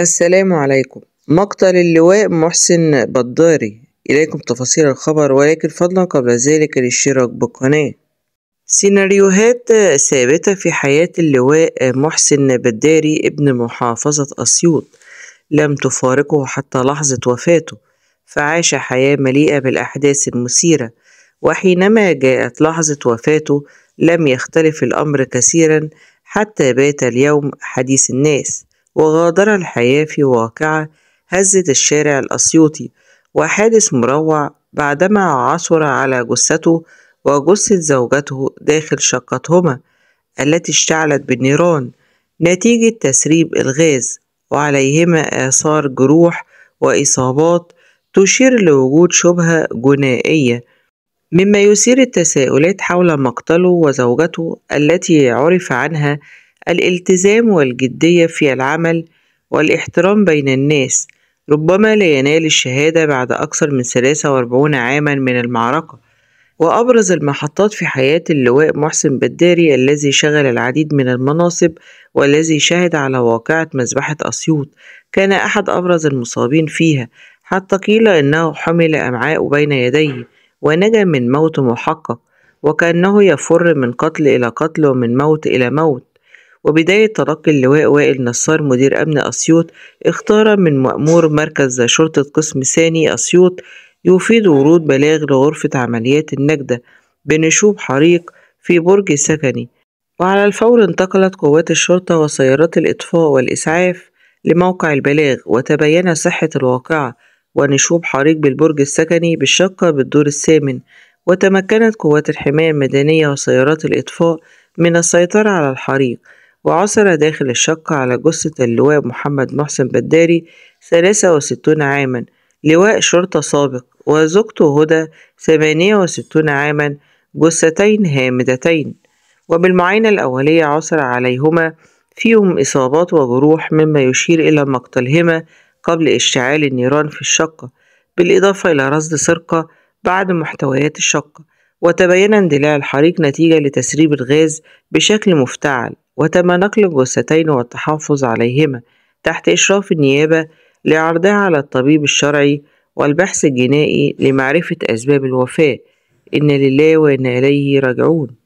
السلام عليكم مقتل اللواء محسن بداري إليكم تفاصيل الخبر ولكن فضلا قبل ذلك الاشتراك بالقناة سيناريوهات ثابتة في حياة اللواء محسن بداري ابن محافظة أسيوط لم تفارقه حتى لحظة وفاته فعاش حياة مليئة بالأحداث المثيرة وحينما جاءت لحظة وفاته لم يختلف الأمر كثيرا حتى بات اليوم حديث الناس وغادر الحياة في واقعة هزت الشارع الأسيوطي وحادث مروع بعدما عثر على جثته وجثة زوجته داخل شقتهما التي اشتعلت بالنيران نتيجة تسريب الغاز وعليهما آثار جروح وإصابات تشير لوجود شبهة جنائية مما يثير التساؤلات حول مقتله وزوجته التي عرف عنها الالتزام والجدية في العمل والاحترام بين الناس ربما لا ينال الشهادة بعد أكثر من 43 عاما من المعركة وأبرز المحطات في حياة اللواء محسن بداري الذي شغل العديد من المناصب والذي شهد على واقعة مذبحة أسيوط كان أحد أبرز المصابين فيها حتى قيل إنه حمل أمعاء بين يديه ونجا من موت محقق وكأنه يفر من قتل إلى قتل ومن موت إلى موت وبداية تلقي اللواء وائل نصار مدير أمن أسيوط اختار من مأمور مركز شرطة قسم ثاني أسيوط يفيد ورود بلاغ لغرفة عمليات النجدة بنشوب حريق في برج سكني وعلى الفور انتقلت قوات الشرطة وسيارات الإطفاء والإسعاف لموقع البلاغ وتبين صحة الواقعة ونشوب حريق بالبرج السكني بالشقة بالدور الثامن وتمكنت قوات الحماية المدنية وسيارات الإطفاء من السيطرة على الحريق وعثر داخل الشقة على جثة اللواء محمد محسن بداري 63 عاما لواء شرطة سابق وزوجته هدى 68 عاما جثتين هامدتين وبالمعاينة الأولية عثر عليهما فيهم إصابات وجروح مما يشير إلى مقتلهما قبل اشتعال النيران في الشقة بالإضافة إلى رصد سرقة بعد محتويات الشقة وتبين اندلاع الحريق نتيجة لتسريب الغاز بشكل مفتعل وتم نقل الجثتين والتحفظ عليهما تحت إشراف النيابة لعرضها على الطبيب الشرعي والبحث الجنائي لمعرفة أسباب الوفاة إن لله وإن إليه راجعون